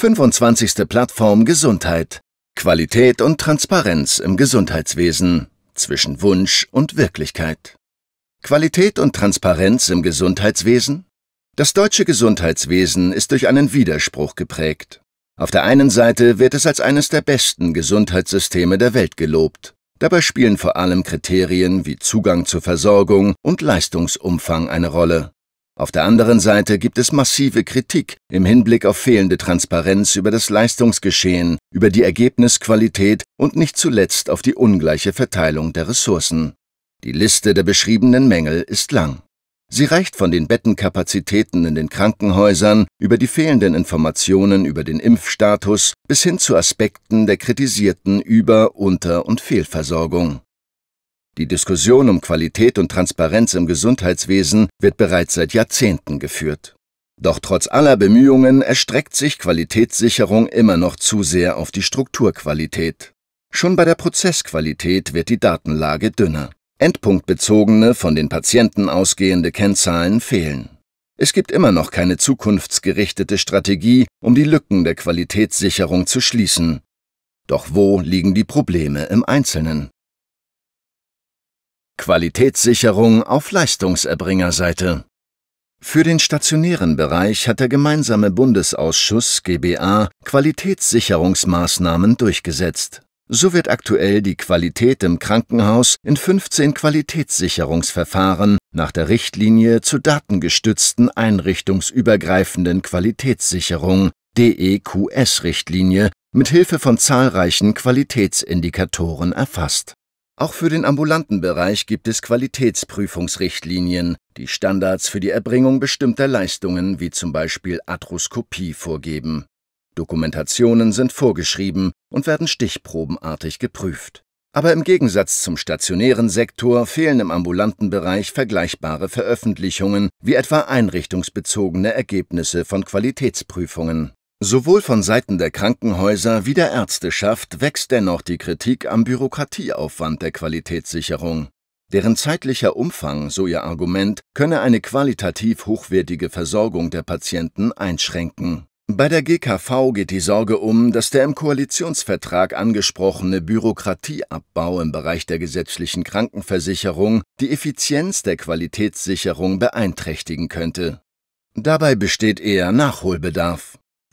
25. Plattform Gesundheit. Qualität und Transparenz im Gesundheitswesen zwischen Wunsch und Wirklichkeit. Qualität und Transparenz im Gesundheitswesen? Das deutsche Gesundheitswesen ist durch einen Widerspruch geprägt. Auf der einen Seite wird es als eines der besten Gesundheitssysteme der Welt gelobt. Dabei spielen vor allem Kriterien wie Zugang zur Versorgung und Leistungsumfang eine Rolle. Auf der anderen Seite gibt es massive Kritik im Hinblick auf fehlende Transparenz über das Leistungsgeschehen, über die Ergebnisqualität und nicht zuletzt auf die ungleiche Verteilung der Ressourcen. Die Liste der beschriebenen Mängel ist lang. Sie reicht von den Bettenkapazitäten in den Krankenhäusern über die fehlenden Informationen über den Impfstatus bis hin zu Aspekten der kritisierten Über-, Unter- und Fehlversorgung. Die Diskussion um Qualität und Transparenz im Gesundheitswesen wird bereits seit Jahrzehnten geführt. Doch trotz aller Bemühungen erstreckt sich Qualitätssicherung immer noch zu sehr auf die Strukturqualität. Schon bei der Prozessqualität wird die Datenlage dünner. Endpunktbezogene, von den Patienten ausgehende Kennzahlen fehlen. Es gibt immer noch keine zukunftsgerichtete Strategie, um die Lücken der Qualitätssicherung zu schließen. Doch wo liegen die Probleme im Einzelnen? Qualitätssicherung auf Leistungserbringerseite. Für den stationären Bereich hat der gemeinsame Bundesausschuss GBA Qualitätssicherungsmaßnahmen durchgesetzt. So wird aktuell die Qualität im Krankenhaus in 15 Qualitätssicherungsverfahren nach der Richtlinie zur datengestützten einrichtungsübergreifenden Qualitätssicherung DEQS-Richtlinie mit Hilfe von zahlreichen Qualitätsindikatoren erfasst auch für den ambulanten Bereich gibt es Qualitätsprüfungsrichtlinien, die Standards für die Erbringung bestimmter Leistungen wie zum Beispiel Arthroskopie vorgeben. Dokumentationen sind vorgeschrieben und werden stichprobenartig geprüft. Aber im Gegensatz zum stationären Sektor fehlen im ambulanten Bereich vergleichbare Veröffentlichungen wie etwa einrichtungsbezogene Ergebnisse von Qualitätsprüfungen. Sowohl von Seiten der Krankenhäuser wie der Ärzteschaft wächst dennoch die Kritik am Bürokratieaufwand der Qualitätssicherung. Deren zeitlicher Umfang, so ihr Argument, könne eine qualitativ hochwertige Versorgung der Patienten einschränken. Bei der GKV geht die Sorge um, dass der im Koalitionsvertrag angesprochene Bürokratieabbau im Bereich der gesetzlichen Krankenversicherung die Effizienz der Qualitätssicherung beeinträchtigen könnte. Dabei besteht eher Nachholbedarf.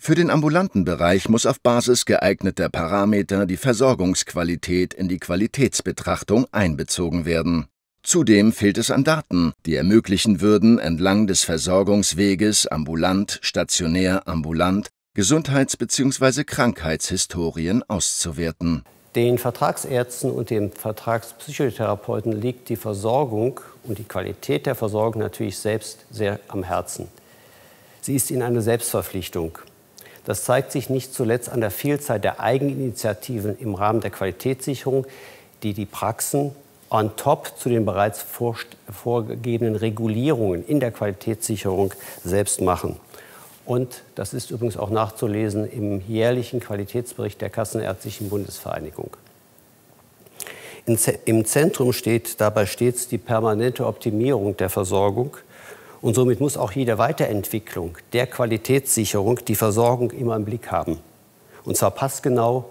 Für den ambulanten Bereich muss auf Basis geeigneter Parameter die Versorgungsqualität in die Qualitätsbetrachtung einbezogen werden. Zudem fehlt es an Daten, die ermöglichen würden, entlang des Versorgungsweges ambulant, stationär, ambulant Gesundheits- bzw. Krankheitshistorien auszuwerten. Den Vertragsärzten und den Vertragspsychotherapeuten liegt die Versorgung und die Qualität der Versorgung natürlich selbst sehr am Herzen. Sie ist ihnen eine Selbstverpflichtung. Das zeigt sich nicht zuletzt an der Vielzahl der Eigeninitiativen im Rahmen der Qualitätssicherung, die die Praxen on top zu den bereits vorgegebenen Regulierungen in der Qualitätssicherung selbst machen. Und das ist übrigens auch nachzulesen im jährlichen Qualitätsbericht der Kassenärztlichen Bundesvereinigung. Im Zentrum steht dabei stets die permanente Optimierung der Versorgung und somit muss auch jede Weiterentwicklung der Qualitätssicherung die Versorgung immer im Blick haben. Und zwar passgenau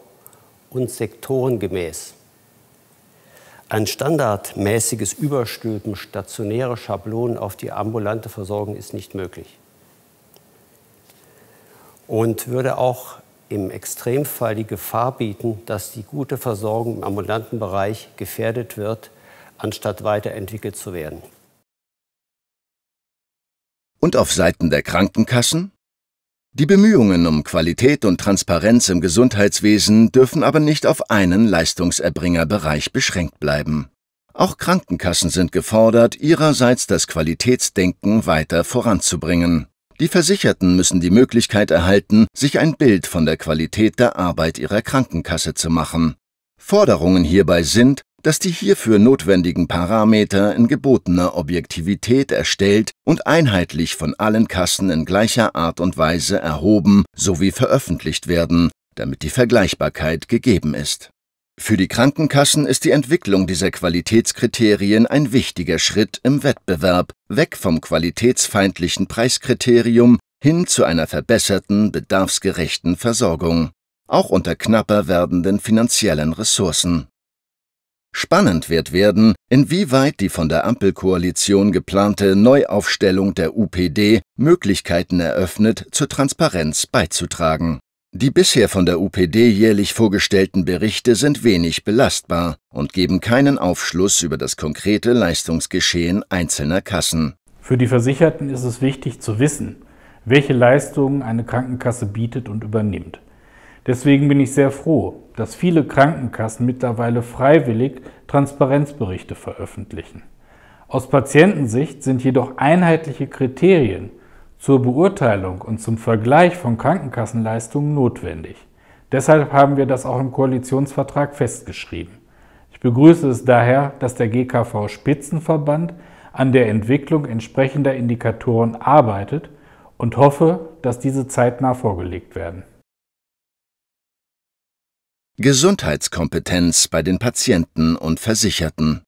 und sektorengemäß. Ein standardmäßiges Überstülpen stationärer Schablonen auf die ambulante Versorgung ist nicht möglich. Und würde auch im Extremfall die Gefahr bieten, dass die gute Versorgung im ambulanten Bereich gefährdet wird, anstatt weiterentwickelt zu werden und auf Seiten der Krankenkassen? Die Bemühungen um Qualität und Transparenz im Gesundheitswesen dürfen aber nicht auf einen Leistungserbringerbereich beschränkt bleiben. Auch Krankenkassen sind gefordert, ihrerseits das Qualitätsdenken weiter voranzubringen. Die Versicherten müssen die Möglichkeit erhalten, sich ein Bild von der Qualität der Arbeit ihrer Krankenkasse zu machen. Forderungen hierbei sind dass die hierfür notwendigen Parameter in gebotener Objektivität erstellt und einheitlich von allen Kassen in gleicher Art und Weise erhoben sowie veröffentlicht werden, damit die Vergleichbarkeit gegeben ist. Für die Krankenkassen ist die Entwicklung dieser Qualitätskriterien ein wichtiger Schritt im Wettbewerb, weg vom qualitätsfeindlichen Preiskriterium hin zu einer verbesserten, bedarfsgerechten Versorgung, auch unter knapper werdenden finanziellen Ressourcen. Spannend wird werden, inwieweit die von der Ampelkoalition geplante Neuaufstellung der UPD Möglichkeiten eröffnet, zur Transparenz beizutragen. Die bisher von der UPD jährlich vorgestellten Berichte sind wenig belastbar und geben keinen Aufschluss über das konkrete Leistungsgeschehen einzelner Kassen. Für die Versicherten ist es wichtig zu wissen, welche Leistungen eine Krankenkasse bietet und übernimmt. Deswegen bin ich sehr froh, dass viele Krankenkassen mittlerweile freiwillig Transparenzberichte veröffentlichen. Aus Patientensicht sind jedoch einheitliche Kriterien zur Beurteilung und zum Vergleich von Krankenkassenleistungen notwendig. Deshalb haben wir das auch im Koalitionsvertrag festgeschrieben. Ich begrüße es daher, dass der GKV Spitzenverband an der Entwicklung entsprechender Indikatoren arbeitet und hoffe, dass diese zeitnah vorgelegt werden. Gesundheitskompetenz bei den Patienten und Versicherten.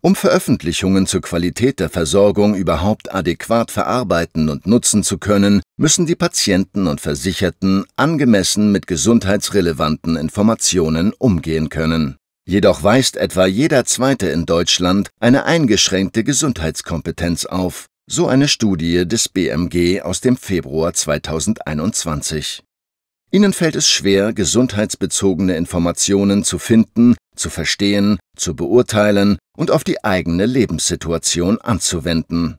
Um Veröffentlichungen zur Qualität der Versorgung überhaupt adäquat verarbeiten und nutzen zu können, müssen die Patienten und Versicherten angemessen mit gesundheitsrelevanten Informationen umgehen können. Jedoch weist etwa jeder Zweite in Deutschland eine eingeschränkte Gesundheitskompetenz auf, so eine Studie des BMG aus dem Februar 2021. Ihnen fällt es schwer, gesundheitsbezogene Informationen zu finden, zu verstehen, zu beurteilen und auf die eigene Lebenssituation anzuwenden.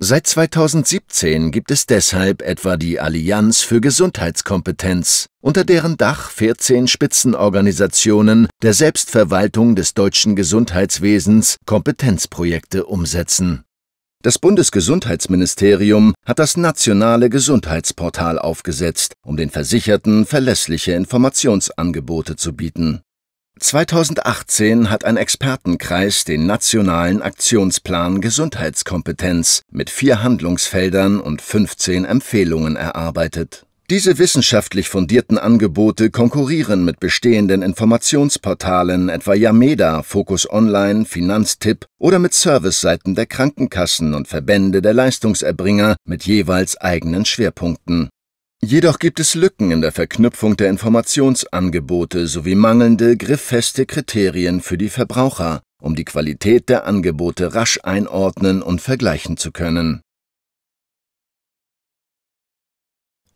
Seit 2017 gibt es deshalb etwa die Allianz für Gesundheitskompetenz, unter deren Dach 14 Spitzenorganisationen der Selbstverwaltung des deutschen Gesundheitswesens Kompetenzprojekte umsetzen das Bundesgesundheitsministerium hat das nationale Gesundheitsportal aufgesetzt, um den Versicherten verlässliche Informationsangebote zu bieten. 2018 hat ein Expertenkreis den nationalen Aktionsplan Gesundheitskompetenz mit vier Handlungsfeldern und 15 Empfehlungen erarbeitet diese wissenschaftlich fundierten Angebote konkurrieren mit bestehenden Informationsportalen etwa Yameda, Focus Online, Finanztipp oder mit Serviceseiten der Krankenkassen und Verbände der Leistungserbringer mit jeweils eigenen Schwerpunkten. Jedoch gibt es Lücken in der Verknüpfung der Informationsangebote sowie mangelnde grifffeste Kriterien für die Verbraucher, um die Qualität der Angebote rasch einordnen und vergleichen zu können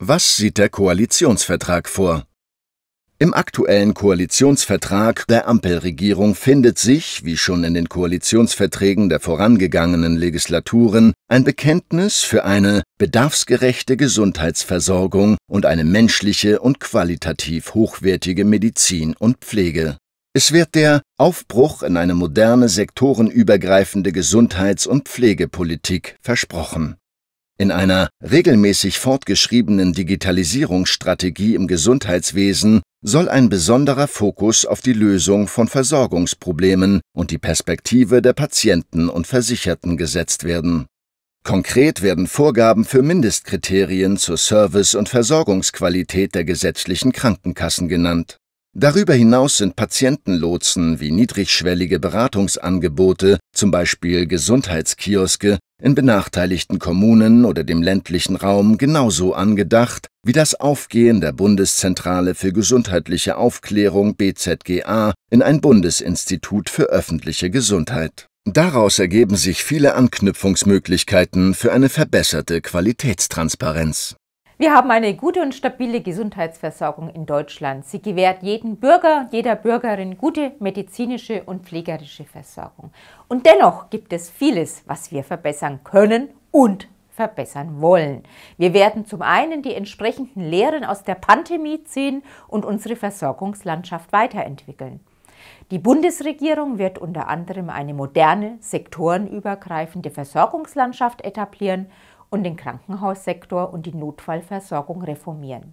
Was sieht der Koalitionsvertrag vor? Im aktuellen Koalitionsvertrag der Ampelregierung findet sich, wie schon in den Koalitionsverträgen der vorangegangenen Legislaturen, ein Bekenntnis für eine bedarfsgerechte Gesundheitsversorgung und eine menschliche und qualitativ hochwertige Medizin und Pflege. Es wird der Aufbruch in eine moderne, sektorenübergreifende Gesundheits- und Pflegepolitik versprochen. In einer regelmäßig fortgeschriebenen Digitalisierungsstrategie im Gesundheitswesen soll ein besonderer Fokus auf die Lösung von Versorgungsproblemen und die Perspektive der Patienten und Versicherten gesetzt werden. Konkret werden Vorgaben für Mindestkriterien zur Service- und Versorgungsqualität der gesetzlichen Krankenkassen genannt Darüber hinaus sind Patientenlotsen wie niedrigschwellige Beratungsangebote, zum Beispiel Gesundheitskioske, in benachteiligten Kommunen oder dem ländlichen Raum genauso angedacht wie das Aufgehen der Bundeszentrale für gesundheitliche Aufklärung BZGA in ein Bundesinstitut für öffentliche Gesundheit. Daraus ergeben sich viele Anknüpfungsmöglichkeiten für eine verbesserte Qualitätstransparenz. Wir haben eine gute und stabile Gesundheitsversorgung in Deutschland. Sie gewährt jedem Bürger, jeder Bürgerin gute medizinische und pflegerische Versorgung. Und dennoch gibt es vieles, was wir verbessern können und verbessern wollen. Wir werden zum einen die entsprechenden Lehren aus der Pandemie ziehen und unsere Versorgungslandschaft weiterentwickeln. Die Bundesregierung wird unter anderem eine moderne, sektorenübergreifende Versorgungslandschaft etablieren und den Krankenhaussektor und die Notfallversorgung reformieren.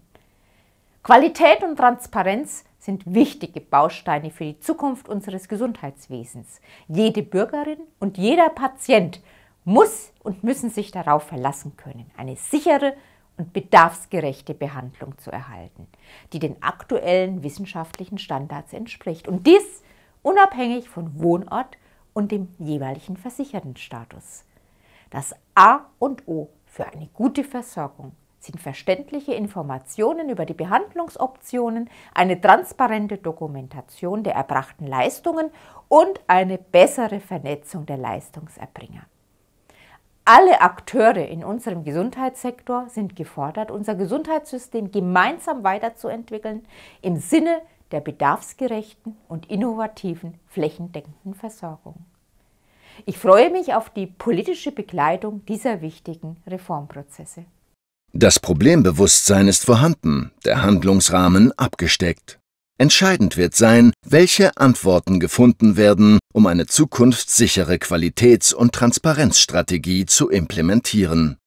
Qualität und Transparenz sind wichtige Bausteine für die Zukunft unseres Gesundheitswesens. Jede Bürgerin und jeder Patient muss und müssen sich darauf verlassen können, eine sichere und bedarfsgerechte Behandlung zu erhalten, die den aktuellen wissenschaftlichen Standards entspricht. Und dies unabhängig von Wohnort und dem jeweiligen Versichertenstatus. Das A und O für eine gute Versorgung sind verständliche Informationen über die Behandlungsoptionen, eine transparente Dokumentation der erbrachten Leistungen und eine bessere Vernetzung der Leistungserbringer. Alle Akteure in unserem Gesundheitssektor sind gefordert, unser Gesundheitssystem gemeinsam weiterzuentwickeln im Sinne der bedarfsgerechten und innovativen flächendeckenden Versorgung. Ich freue mich auf die politische Begleitung dieser wichtigen Reformprozesse. Das Problembewusstsein ist vorhanden, der Handlungsrahmen abgesteckt. Entscheidend wird sein, welche Antworten gefunden werden, um eine zukunftssichere Qualitäts- und Transparenzstrategie zu implementieren.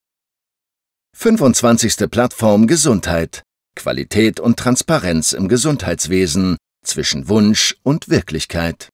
25. Plattform Gesundheit. Qualität und Transparenz im Gesundheitswesen zwischen Wunsch und Wirklichkeit.